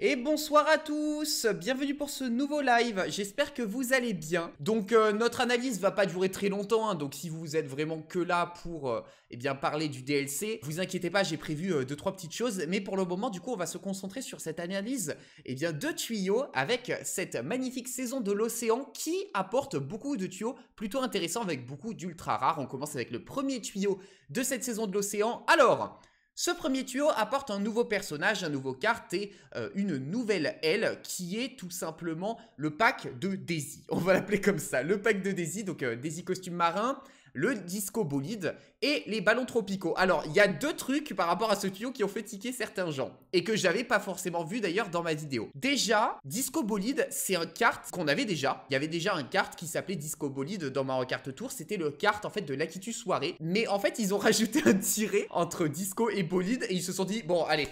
Et bonsoir à tous, bienvenue pour ce nouveau live, j'espère que vous allez bien. Donc euh, notre analyse va pas durer très longtemps, hein. donc si vous êtes vraiment que là pour euh, eh bien parler du DLC, vous inquiétez pas, j'ai prévu 2 euh, trois petites choses, mais pour le moment du coup on va se concentrer sur cette analyse eh bien, de tuyaux avec cette magnifique saison de l'océan qui apporte beaucoup de tuyaux plutôt intéressants avec beaucoup d'ultra rares. On commence avec le premier tuyau de cette saison de l'océan. Alors... Ce premier tuyau apporte un nouveau personnage, un nouveau carte et euh, une nouvelle aile qui est tout simplement le pack de Daisy. On va l'appeler comme ça, le pack de Daisy, donc euh, Daisy costume marin, le disco bolide et les ballons tropicaux. Alors, il y a deux trucs par rapport à ce tuyau qui ont fait tiquer certains gens et que j'avais pas forcément vu d'ailleurs dans ma vidéo. Déjà, disco bolide, c'est un carte qu'on avait déjà. Il y avait déjà un carte qui s'appelait disco bolide dans ma carte tour. C'était le carte, en fait de l'Akitu soirée. Mais en fait, ils ont rajouté un tiré entre disco et bolide et ils se sont dit, bon, allez,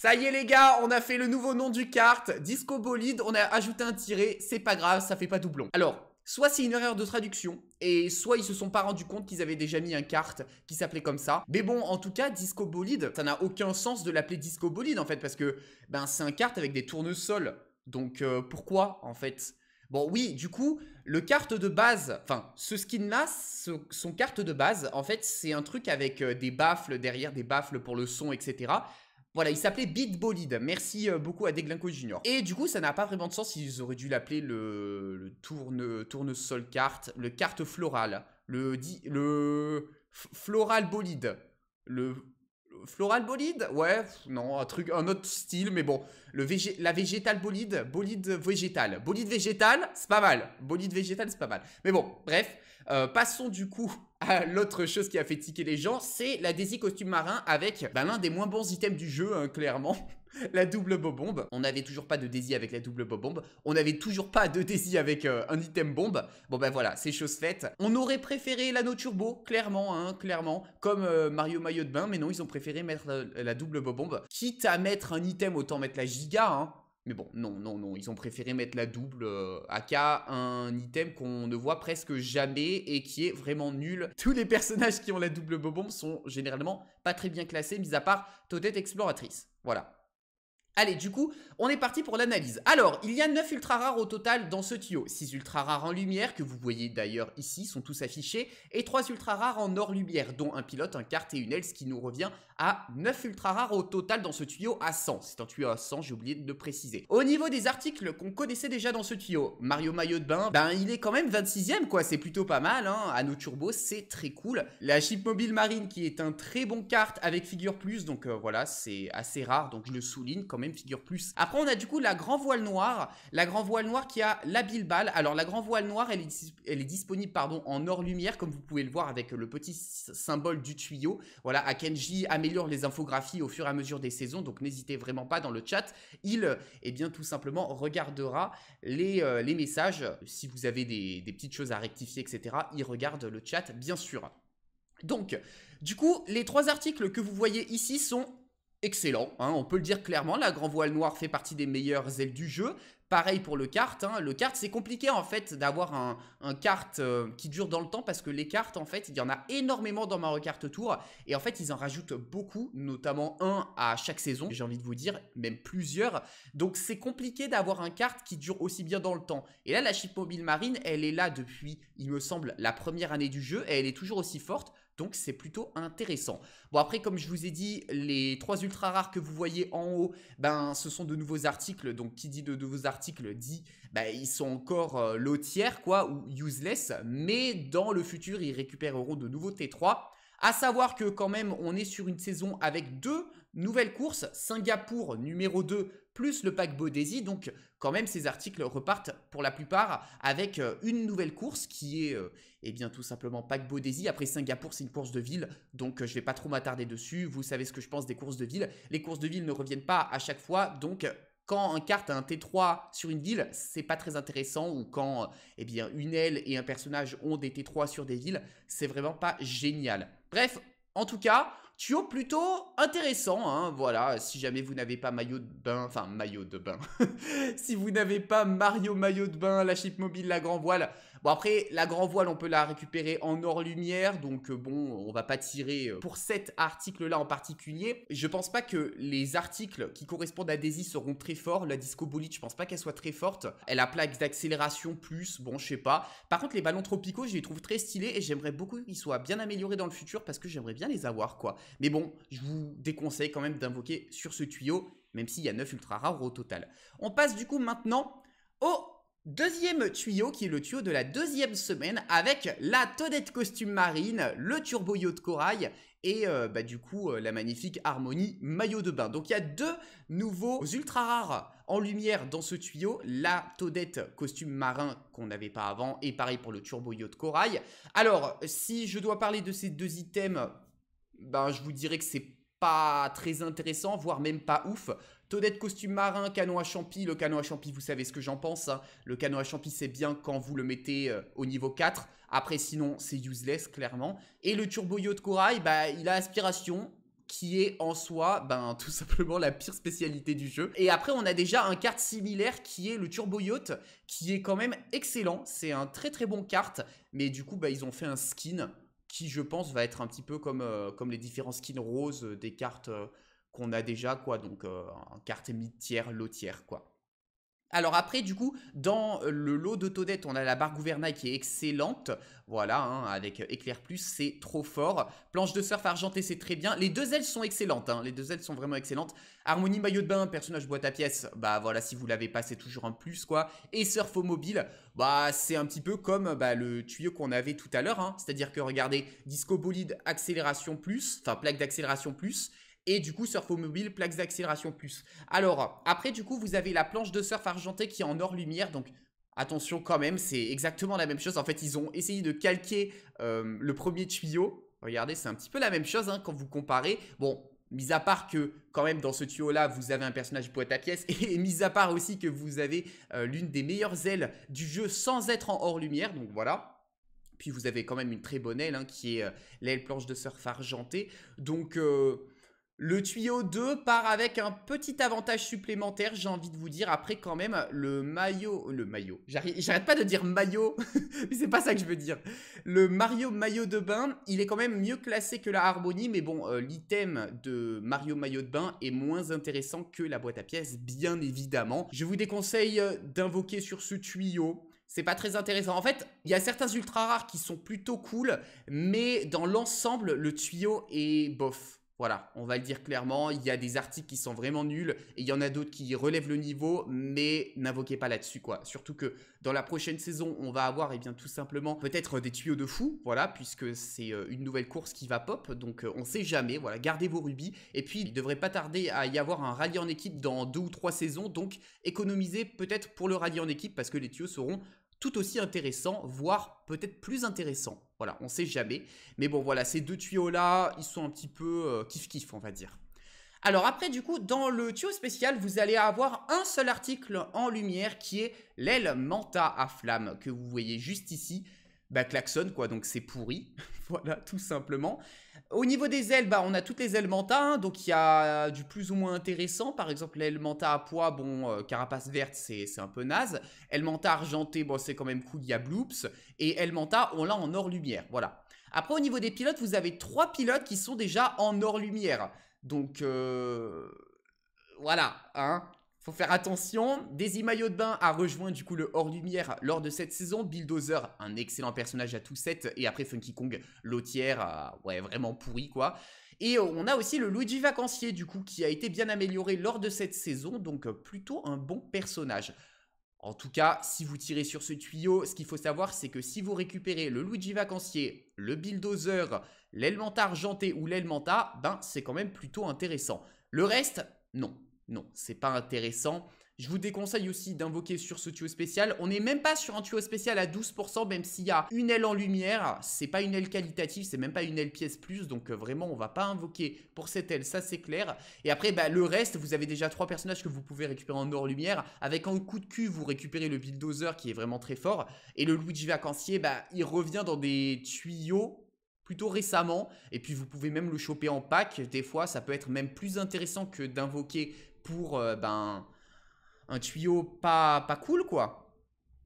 ça y est les gars, on a fait le nouveau nom du carte. Disco Bolide, on a ajouté un tiré, c'est pas grave, ça fait pas doublon. Alors, Soit c'est une erreur de traduction, et soit ils se sont pas rendus compte qu'ils avaient déjà mis un carte qui s'appelait comme ça. Mais bon, en tout cas, Disco Bolide, ça n'a aucun sens de l'appeler Disco Bolide en fait, parce que ben, c'est un carte avec des tournesols. Donc euh, pourquoi en fait Bon oui, du coup, le carte de base, enfin, ce skin-là, son carte de base, en fait, c'est un truc avec euh, des baffles derrière, des baffles pour le son, etc. Voilà, il s'appelait Beat Bolide. Merci euh, beaucoup à Deglinco Junior. Et du coup, ça n'a pas vraiment de sens. Ils auraient dû l'appeler le, tourne, tournesol carte, le carte floral, le, le floral bolide, le floral bolide Ouais, non, un truc, un autre style, mais bon. Le la végétale bolide, bolide végétale. Bolide végétale, c'est pas mal. Bolide végétal c'est pas mal. Mais bon, bref, euh, passons du coup ah, l'autre chose qui a fait tiquer les gens, c'est la Daisy costume marin avec bah, l'un des moins bons items du jeu, hein, clairement. la double bobombe. On n'avait toujours pas de Daisy avec la double bobombe. On n'avait toujours pas de Daisy avec euh, un item bombe. Bon ben voilà, c'est chose faite. On aurait préféré l'anneau turbo, clairement, hein, clairement, comme euh, Mario maillot de bain, mais non, ils ont préféré mettre la, euh, la double bobombe. Quitte à mettre un item, autant mettre la giga, hein. Mais bon, non, non, non, ils ont préféré mettre la double euh, AK, un item qu'on ne voit presque jamais et qui est vraiment nul. Tous les personnages qui ont la double bobombe sont généralement pas très bien classés, mis à part Totet Exploratrice. Voilà, Allez, du coup, on est parti pour l'analyse. Alors, il y a 9 ultra rares au total dans ce tuyau. 6 ultra rares en lumière, que vous voyez d'ailleurs ici, sont tous affichés, et 3 ultra rares en or-lumière, dont un pilote, un kart et une else, qui nous revient à 9 ultra rares au total dans ce tuyau à 100. C'est un tuyau à 100, j'ai oublié de le préciser. Au niveau des articles qu'on connaissait déjà dans ce tuyau, Mario Maillot de Bain, ben il est quand même 26 e quoi, c'est plutôt pas mal, À hein. nos Turbo, c'est très cool. La Chip Mobile Marine, qui est un très bon kart avec figure plus, donc euh, voilà, c'est assez rare, donc je le souligne quand même figure plus. Après, on a du coup la grand voile noire, la grand voile noire qui a la bilbal. Alors la grand voile noire, elle est, disponible pardon en or lumière, comme vous pouvez le voir avec le petit symbole du tuyau. Voilà, Akenji améliore les infographies au fur et à mesure des saisons, donc n'hésitez vraiment pas dans le chat. Il, eh bien, tout simplement regardera les, euh, messages. Si vous avez des, des petites choses à rectifier, etc., il regarde le chat, bien sûr. Donc, du coup, les trois articles que vous voyez ici sont excellent, hein. on peut le dire clairement, la Grand Voile Noire fait partie des meilleures ailes du jeu. Pareil pour le kart, hein. le carte, c'est compliqué en fait d'avoir un, un, euh, qui dure dans le temps parce que les cartes en fait il y en a énormément dans Mario Kart Tour et en fait ils en rajoutent beaucoup, notamment un à chaque saison, j'ai envie de vous dire, même plusieurs, donc c'est compliqué d'avoir un kart qui dure aussi bien dans le temps. Et là la chip mobile marine elle est là depuis il me semble la première année du jeu et elle est toujours aussi forte, donc c'est plutôt intéressant. Bon après comme je vous ai dit, les trois ultra rares que vous voyez en haut, ben ce sont de nouveaux articles. Donc qui dit de nouveaux articles dit ben, ils sont encore euh, quoi ou useless, mais dans le futur ils récupéreront de nouveaux T3. À savoir que quand même on est sur une saison avec deux Nouvelle course, Singapour numéro 2 plus le Pack Daisy. Donc quand même ces articles repartent pour la plupart avec euh, une nouvelle course qui est euh, eh bien tout simplement Pack Daisy. Après Singapour c'est une course de ville donc je euh, je vais pas trop m'attarder dessus. Vous savez ce que je pense des courses de ville. Les courses de ville ne reviennent pas à chaque fois donc quand un carte a un T3 sur une ville, c'est pas très intéressant, ou quand eh bien, une aile et un personnage ont des T3 sur des villes, c'est vraiment pas génial. Bref, en tout cas, Tuyau plutôt intéressant, hein, voilà, si jamais vous n'avez pas maillot de bain, enfin maillot de bain, si vous n'avez pas Mario maillot de bain, la chip mobile, la grand voile, Bon après, la grand voile, on peut la récupérer en or lumière, donc euh, bon, on va pas tirer euh, pour cet article-là en particulier. Je pense pas que les articles qui correspondent à Daisy seront très forts. La disco bolide, je pense pas qu'elle soit très forte. Elle a plaques d'accélération plus, bon, je sais pas. Par contre, les ballons tropicaux, je les trouve très stylés et j'aimerais beaucoup qu'ils soient bien améliorés dans le futur parce que j'aimerais bien les avoir, quoi. Mais bon, je vous déconseille quand même d'invoquer sur ce tuyau, même s'il y a 9 ultra rares au total. On passe du coup maintenant au Deuxième tuyau qui est le tuyau de la deuxième semaine avec la Todette costume marine, le turbo yacht corail et euh, bah, du coup euh, la magnifique harmonie maillot de bain. Donc il y a deux nouveaux ultra rares en lumière dans ce tuyau, la todette costume marin qu'on n'avait pas avant et pareil pour le turbo yacht corail. Alors si je dois parler de ces deux items, ben, je vous dirais que c'est pas très intéressant, voire même pas ouf. Todette costume marin, Canon à champi. Le Canon à champi, vous savez ce que j'en pense. Hein. Le Canon à champi, c'est bien quand vous le mettez euh, au niveau 4. Après, sinon, c'est useless, clairement. Et le turbo yacht corail, bah, il a aspiration qui est en soi ben tout simplement la pire spécialité du jeu. Et après on a déjà un carte similaire qui est le Turbo Yacht qui est quand même excellent, c'est un très très bon carte mais du coup bah, ils ont fait un skin qui je pense va être un petit peu comme, euh, comme les différents skins roses des cartes euh, on a déjà, quoi. Donc, euh, un carte mid-tiers, lot tiers quoi. Alors après, du coup, dans euh, le lot de todette on a la barre gouvernail qui est excellente. Voilà, hein, avec euh, éclair plus, c'est trop fort. Planche de surf argentée, c'est très bien. Les deux ailes sont excellentes, hein. les deux ailes sont vraiment excellentes. Harmonie maillot de bain, personnage boîte à pièces, bah voilà, si vous l'avez pas, c'est toujours un plus, quoi. Et surf au mobile, bah c'est un petit peu comme bah, le tuyau qu'on avait tout à l'heure. Hein. C'est-à-dire que, regardez, disco bolide, accélération plus, enfin plaque d'accélération plus et du coup surf au mobile, plaques d'accélération plus. Alors après du coup vous avez la planche de surf argentée qui est en or lumière donc attention quand même c'est exactement la même chose. En fait ils ont essayé de calquer euh, le premier tuyau. Regardez c'est un petit peu la même chose hein, quand vous comparez. Bon Mis à part que, quand même, dans ce tuyau-là, vous avez un personnage boîte à pièce. et mis à part aussi que vous avez euh, l'une des meilleures ailes du jeu sans être en hors-lumière, donc voilà. Puis vous avez quand même une très bonne aile, hein, qui est euh, l'aile planche de surf argentée. Donc, le tuyau 2 part avec un petit avantage supplémentaire, j'ai envie de vous dire. Après, quand même, le maillot... Le maillot. J'arrête pas de dire maillot, mais c'est pas ça que je veux dire. Le Mario maillot de bain, il est quand même mieux classé que la Harmonie, mais bon, euh, l'item de Mario maillot de bain est moins intéressant que la boîte à pièces, bien évidemment. Je vous déconseille euh, d'invoquer sur ce tuyau c'est pas très intéressant. En fait, il y a certains ultra rares qui sont plutôt cool, mais dans l'ensemble, le tuyau est bof. Voilà, on va le dire clairement, il y a des articles qui sont vraiment nuls et il y en a d'autres qui relèvent le niveau, mais n'invoquez pas là-dessus quoi. Surtout que dans la prochaine saison, on va avoir eh bien tout simplement peut-être des tuyaux de fou, voilà, puisque c'est euh, une nouvelle course qui va pop, donc euh, on sait jamais, voilà, gardez vos rubis et puis il ne devrait pas tarder à y avoir un rallye en équipe dans deux ou trois saisons, donc économisez peut-être pour le rallye en équipe parce que les tuyaux seront tout aussi intéressant, voire peut-être plus intéressant. Voilà, on sait jamais. Mais bon, voilà, ces deux tuyaux-là, ils sont un petit peu euh, kiff-kiff, on va dire. Alors après, du coup, dans le tuyau spécial, vous allez avoir un seul article en lumière qui est l'aile Manta à flamme, que vous voyez juste ici. Bah, klaxon, quoi, donc c'est pourri. voilà, tout simplement. Au niveau des ailes, bah, on a toutes les ailes hein, donc il y a du plus ou moins intéressant. Par exemple, l'aile manta à poids, bon, euh, carapace verte, c'est un peu naze. Aile manta argentée, bon, c'est quand même cool, il y a bloops. Et aile manta, on l'a en or-lumière, voilà. Après, au niveau des pilotes, vous avez trois pilotes qui sont déjà en or-lumière. Donc, euh, voilà, hein faut faire attention. Daisy Maillot de Bain a rejoint du coup le Hors Lumière lors de cette saison. Bulldozer, un excellent personnage à tout 7, Et après Funky Kong, l'otière euh, ouais, vraiment pourri quoi. Et euh, on a aussi le Luigi Vacancier du coup qui a été bien amélioré lors de cette saison. Donc euh, plutôt un bon personnage. En tout cas, si vous tirez sur ce tuyau, ce qu'il faut savoir, c'est que si vous récupérez le Luigi Vacancier, le Bulldozer, l'Elmenta Argenté ou l'Elmenta, ben c'est quand même plutôt intéressant. Le reste, non. Non, c'est pas intéressant. Je vous déconseille aussi d'invoquer sur ce tuyau spécial. On n'est même pas sur un tuyau spécial à 12%, même s'il y a une aile en lumière. C'est pas une aile qualitative, c'est même pas une aile pièce plus. Donc euh, vraiment, on va pas invoquer pour cette aile, ça c'est clair. Et après, bah, le reste, vous avez déjà trois personnages que vous pouvez récupérer en or lumière. Avec un coup de cul, vous récupérez le bulldozer qui est vraiment très fort. Et le Luigi vacancier, bah, il revient dans des tuyaux plutôt récemment. Et puis vous pouvez même le choper en pack. Des fois, ça peut être même plus intéressant que d'invoquer pour euh, ben, un tuyau pas, pas cool, quoi.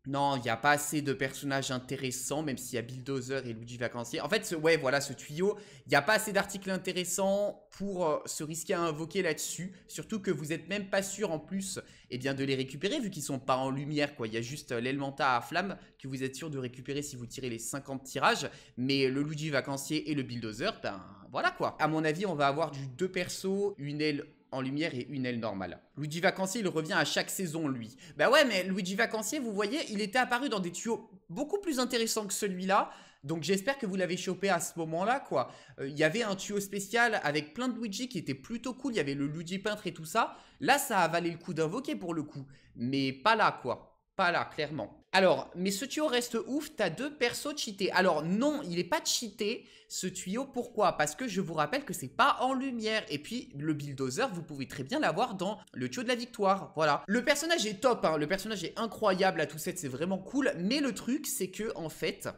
Non, il n'y a pas assez de personnages intéressants, même s'il y a Bulldozer et Luigi Vacancier. En fait, ce, ouais, voilà, ce tuyau, il n'y a pas assez d'articles intéressants pour euh, se risquer à invoquer là-dessus. Surtout que vous n'êtes même pas sûr, en plus, eh bien, de les récupérer, vu qu'ils sont pas en lumière, quoi. Il y a juste euh, à flamme que vous êtes sûr de récupérer si vous tirez les 50 tirages. Mais le Luigi Vacancier et le Bulldozer, ben, voilà, quoi. À mon avis, on va avoir du deux persos, une aile en lumière et une aile normale. Luigi Vacancier, il revient à chaque saison, lui. Bah ouais, mais Luigi Vacancier, vous voyez, il était apparu dans des tuyaux beaucoup plus intéressants que celui-là. Donc j'espère que vous l'avez chopé à ce moment-là, quoi. Euh, il y avait un tuyau spécial avec plein de Luigi qui était plutôt cool. Il y avait le Luigi peintre et tout ça. Là, ça a valé le coup d'invoquer pour le coup. Mais pas là, quoi pas là, clairement. Alors, mais ce tuyau reste ouf, t'as deux persos cheatés. Alors non, il n'est pas cheaté, ce tuyau, pourquoi Parce que je vous rappelle que c'est pas en lumière. Et puis, le bulldozer, vous pouvez très bien l'avoir dans le tuyau de la victoire, voilà. Le personnage est top, hein. le personnage est incroyable à tout 7 c'est vraiment cool. Mais le truc, c'est que, en fait,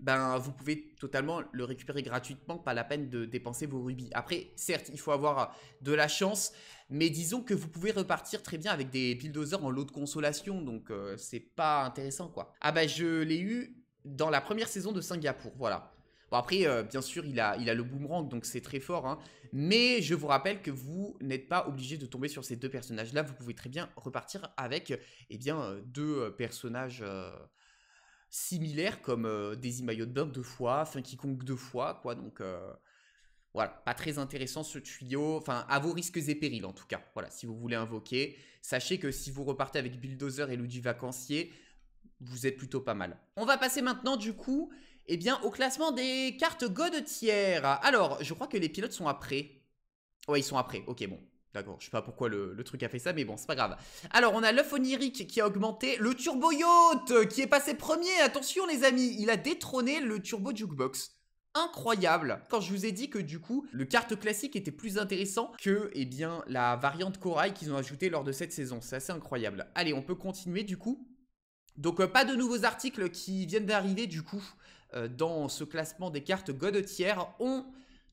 ben, vous pouvez totalement le récupérer gratuitement, pas la peine de dépenser vos rubis. Après, certes, il faut avoir de la chance, mais disons que vous pouvez repartir très bien avec des bulldozers en lot de consolation, donc euh, c'est pas intéressant quoi. Ah bah ben, je l'ai eu dans la première saison de Singapour, voilà. Bon après, euh, bien sûr, il a, il a le boomerang, donc c'est très fort. Hein. Mais je vous rappelle que vous n'êtes pas obligé de tomber sur ces deux personnages-là. Vous pouvez très bien repartir avec eh bien, euh, deux personnages similaires comme euh, des Daisy Maillot-Burg deux fois, fin quiconque, deux fois, quoi. Donc euh, voilà, pas très intéressant ce tuyau. Enfin, à vos risques et périls en tout cas. Voilà, si vous voulez invoquer, sachez que si vous repartez avec Bulldozer et Loup Vacancier, vous êtes plutôt pas mal. On va passer maintenant du coup, eh bien, au classement des cartes God Alors, je crois que les pilotes sont après. Ouais, ils sont après. Ok, bon. D'accord, je sais pas pourquoi le, truc a fait ça, mais bon, c'est pas grave. Alors, on a l'œuf onirique qui a augmenté, le turbo yacht qui est passé premier, attention les amis, il a détrôné le turbo jukebox incroyable quand je vous ai dit que du coup le carte classique était plus intéressant que eh bien la variante corail qu'ils ont ajouté lors de cette saison c'est assez incroyable allez on peut continuer du coup donc euh, pas de nouveaux articles qui viennent d'arriver du coup euh, dans ce classement des cartes god ont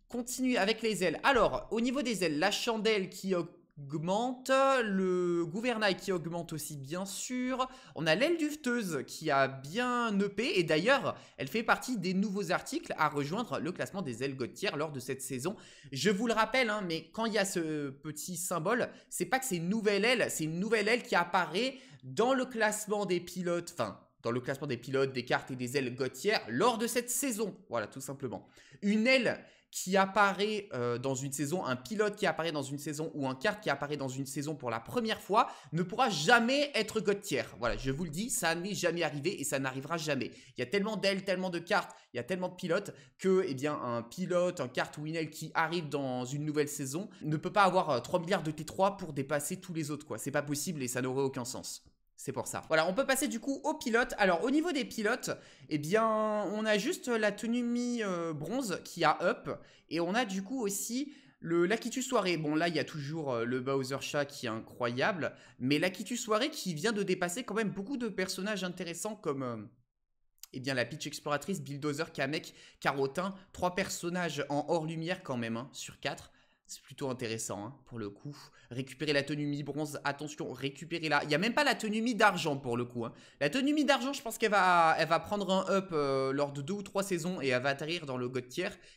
Continue avec les ailes. Alors, au niveau des ailes, la chandelle qui augmente, le gouvernail qui augmente aussi bien sûr. On a l'aile dufteuse qui a bien EP et d'ailleurs elle fait partie des nouveaux articles à rejoindre le classement des ailes Gauthier lors de cette saison. Je vous le rappelle, hein, mais quand il y a ce petit symbole, c'est pas que c'est une nouvelle aile, c'est une nouvelle aile qui apparaît dans le classement des pilotes, enfin dans le classement des pilotes, des cartes et des ailes Gauthier lors de cette saison. Voilà, tout simplement. Une aile qui apparaît euh, dans une saison, un pilote qui apparaît dans une saison ou un carte qui apparaît dans une saison pour la première fois ne pourra jamais être God Voilà, je vous le dis, ça n'est jamais arrivé et ça n'arrivera jamais. Il y a tellement d'ailes, tellement de cartes, il y a tellement de pilotes que eh bien, un pilote, un carte ou une aile qui arrive dans une nouvelle saison ne peut pas avoir 3 euh, milliards de T3 pour dépasser tous les autres. quoi. C'est pas possible et ça n'aurait aucun sens. C'est pour ça. Voilà, on peut passer du coup aux pilotes. Alors au niveau des pilotes, eh bien on a juste la tenue mi-bronze qui a up. Et on a du coup aussi le l'Akitu soirée. Bon là il y a toujours euh, le Bowser chat qui est incroyable. Mais l'Akitu soirée qui vient de dépasser quand même beaucoup de personnages intéressants comme... Euh, eh bien, la pitch exploratrice, Bulldozer, Kamek, Carotin, trois personnages en hors lumière quand même, hein, sur quatre. C'est plutôt intéressant, hein, pour le coup. Récupérer la tenue mi-bronze, attention, récupérer la Il n'y a même pas la tenue mi-d'argent, pour le coup. Hein. La tenue mi-d'argent, je pense qu'elle va, elle va prendre un up euh, lors de deux ou trois saisons et elle va atterrir dans le God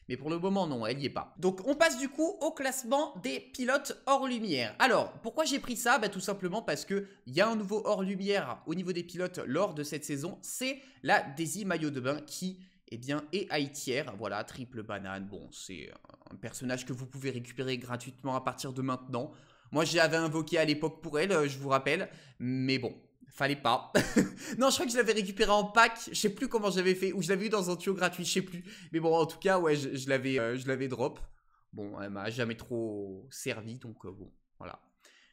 Mais pour le moment, non, elle n'y est pas. Donc, on passe du coup au classement des pilotes hors lumière. Alors, pourquoi j'ai pris ça bah, Tout simplement parce qu'il y a un nouveau hors lumière au niveau des pilotes lors de cette saison. C'est la Daisy Maillot de Bain qui eh bien, et Haïtière, voilà, triple banane. Bon, c'est un personnage que vous pouvez récupérer gratuitement à partir de maintenant. Moi, je l'avais invoqué à l'époque pour elle, euh, je vous rappelle. Mais bon, fallait pas. non, je crois que je l'avais récupéré en pack. Je sais plus comment j'avais fait. Ou je l'avais eu dans un tuyau gratuit, je sais plus. Mais bon, en tout cas, ouais, je, je l'avais euh, drop. Bon, elle m'a jamais trop servi, donc euh, bon, voilà.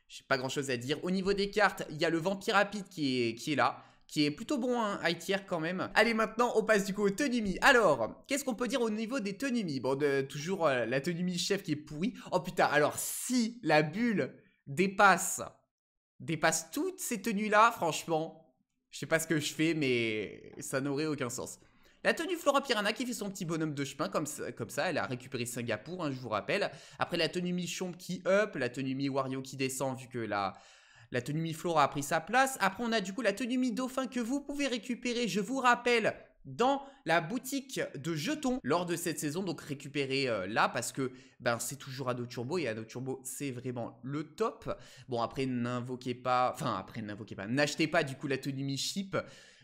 J'ai pas grand chose à dire. Au niveau des cartes, il y a le Vampire Rapide qui est, qui est là qui est plutôt bon, hein, high quand même. Allez, maintenant, on passe du coup aux tenues Alors, qu'est-ce qu'on peut dire au niveau des tenues Bon, toujours euh, la tenue chef qui est pourrie. Oh putain, alors si la bulle dépasse, dépasse toutes ces tenues-là, franchement, je sais pas ce que je fais, mais ça n'aurait aucun sens. La tenue Flora Piranha qui fait son petit bonhomme de chemin comme ça, comme ça elle a récupéré Singapour, hein, je vous rappelle. Après la tenue Mi qui up, la tenue Mi Wario qui descend vu que la, la tenue mi a pris sa place. Après, on a du coup la tenue mi-dauphin que vous pouvez récupérer, je vous rappelle, dans la boutique de jetons lors de cette saison. Donc récupérez euh, là parce que ben, c'est toujours nos Turbo et nos Turbo c'est vraiment le top. Bon après n'invoquez pas, enfin après n'invoquez pas, n'achetez pas du coup la tenue mi-ship.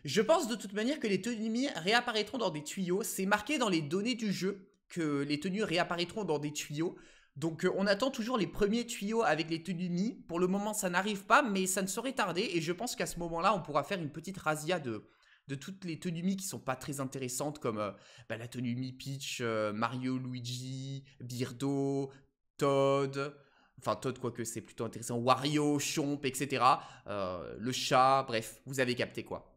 Je pense de toute manière que les tenues mi réapparaîtront dans des tuyaux. C'est marqué dans les données du jeu que les tenues réapparaîtront dans des tuyaux. Donc euh, on attend toujours les premiers tuyaux avec les tenues Pour le moment, ça n'arrive pas, mais ça ne saurait tarder. Et je pense qu'à ce moment-là, on pourra faire une petite razzia de, toutes les tenues qui sont pas très intéressantes, comme euh, bah, la tenue Mi Peach, euh, Mario, Luigi, Birdo, Todd. Enfin, Todd, quoique c'est plutôt intéressant. Wario, Chomp, etc. le chat, bref, vous avez capté quoi.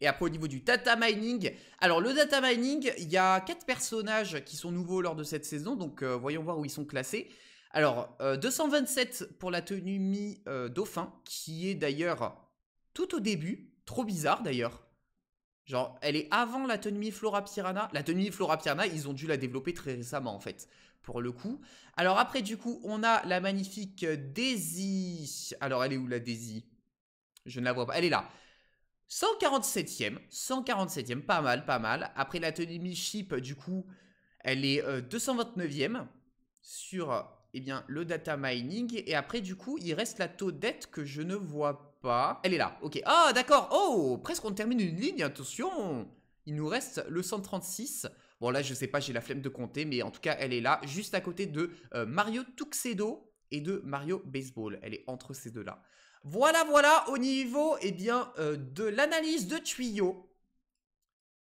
Et après au niveau du data mining, alors le data mining, il y a quatre personnages qui sont nouveaux lors de cette saison, donc euh, voyons voir où ils sont classés. Alors, 227 euh, pour la tenue mi-dauphin, euh, qui est d'ailleurs tout au début, trop bizarre d'ailleurs. Genre, elle est avant la tenue mi-flora Pirana. La tenue flora piranha, ils ont dû la développer très récemment en fait, pour le coup. Alors après, du coup, on a la magnifique Daisy. Alors, elle est où la Daisy Je ne la vois pas. Elle est là. 147e, 147e, pas mal, pas mal. Après la Chip, du coup, elle est 229e euh, sur euh, eh bien, le data mining. Et après, du coup, il reste la taux dette que je ne vois pas. Elle est là, ok. Ah, d'accord. Oh, presque on termine une ligne, attention. Il nous reste le 136. Bon, là, je sais pas, j'ai la flemme de compter, mais en tout cas, elle est là, juste à côté de euh, Mario Tuxedo et de Mario Baseball. Elle est entre ces deux-là. Voilà, voilà, au niveau eh bien, euh, de l'analyse de tuyaux,